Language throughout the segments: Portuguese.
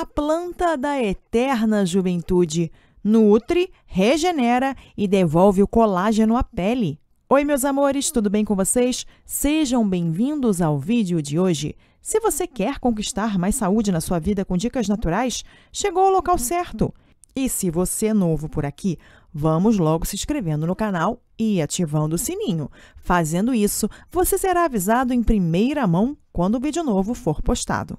A planta da eterna juventude nutre, regenera e devolve o colágeno à pele. Oi, meus amores, tudo bem com vocês? Sejam bem-vindos ao vídeo de hoje. Se você quer conquistar mais saúde na sua vida com dicas naturais, chegou ao local certo. E se você é novo por aqui, vamos logo se inscrevendo no canal e ativando o sininho. Fazendo isso, você será avisado em primeira mão quando o vídeo novo for postado.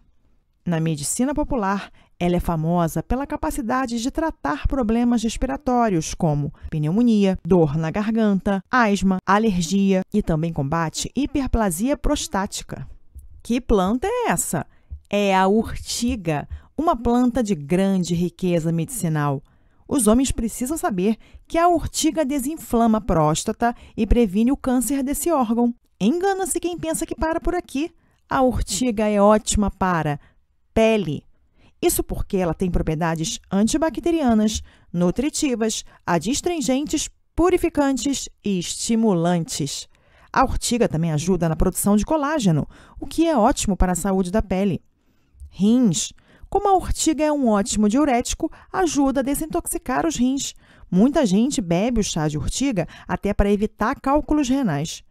Na medicina popular, ela é famosa pela capacidade de tratar problemas respiratórios como pneumonia, dor na garganta, asma, alergia e também combate hiperplasia prostática. Que planta é essa? É a urtiga, uma planta de grande riqueza medicinal. Os homens precisam saber que a urtiga desinflama a próstata e previne o câncer desse órgão. Engana-se quem pensa que para por aqui. A urtiga é ótima para pele. Isso porque ela tem propriedades antibacterianas, nutritivas, adstringentes, purificantes e estimulantes. A ortiga também ajuda na produção de colágeno, o que é ótimo para a saúde da pele. Rins. Como a ortiga é um ótimo diurético, ajuda a desintoxicar os rins. Muita gente bebe o chá de ortiga até para evitar cálculos renais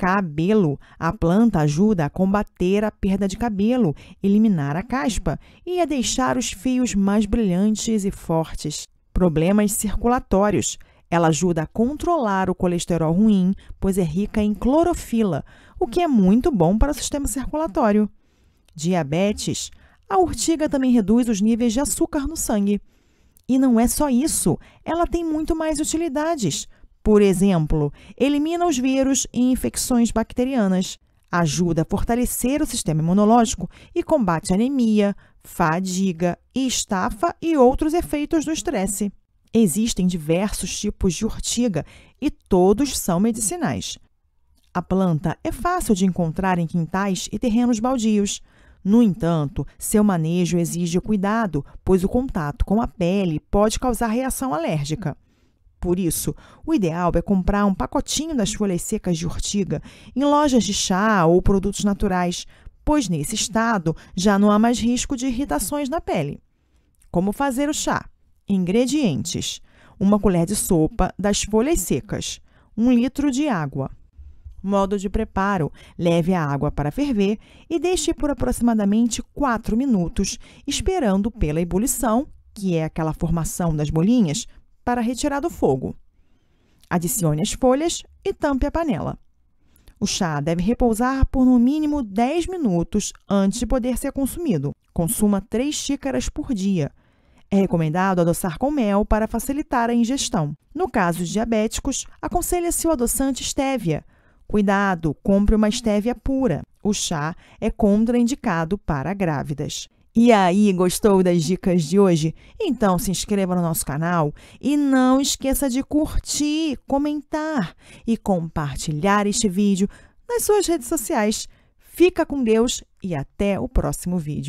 cabelo. A planta ajuda a combater a perda de cabelo, eliminar a caspa e a deixar os fios mais brilhantes e fortes. Problemas circulatórios. Ela ajuda a controlar o colesterol ruim, pois é rica em clorofila, o que é muito bom para o sistema circulatório. Diabetes. A urtiga também reduz os níveis de açúcar no sangue. E não é só isso, ela tem muito mais utilidades. Por exemplo, elimina os vírus e infecções bacterianas, ajuda a fortalecer o sistema imunológico e combate anemia, fadiga, estafa e outros efeitos do estresse. Existem diversos tipos de urtiga e todos são medicinais. A planta é fácil de encontrar em quintais e terrenos baldios. No entanto, seu manejo exige cuidado, pois o contato com a pele pode causar reação alérgica. Por isso, o ideal é comprar um pacotinho das folhas secas de urtiga em lojas de chá ou produtos naturais, pois nesse estado já não há mais risco de irritações na pele. Como fazer o chá? Ingredientes: uma colher de sopa das folhas secas, um litro de água. Modo de preparo: leve a água para ferver e deixe por aproximadamente 4 minutos, esperando pela ebulição, que é aquela formação das bolinhas, para retirar do fogo. Adicione as folhas e tampe a panela. O chá deve repousar por no mínimo 10 minutos antes de poder ser consumido. Consuma 3 xícaras por dia. É recomendado adoçar com mel para facilitar a ingestão. No caso de diabéticos, aconselha-se o adoçante estévia. Cuidado, compre uma estévia pura. O chá é contraindicado para grávidas. E aí, gostou das dicas de hoje? Então se inscreva no nosso canal e não esqueça de curtir, comentar e compartilhar este vídeo nas suas redes sociais. Fica com Deus e até o próximo vídeo.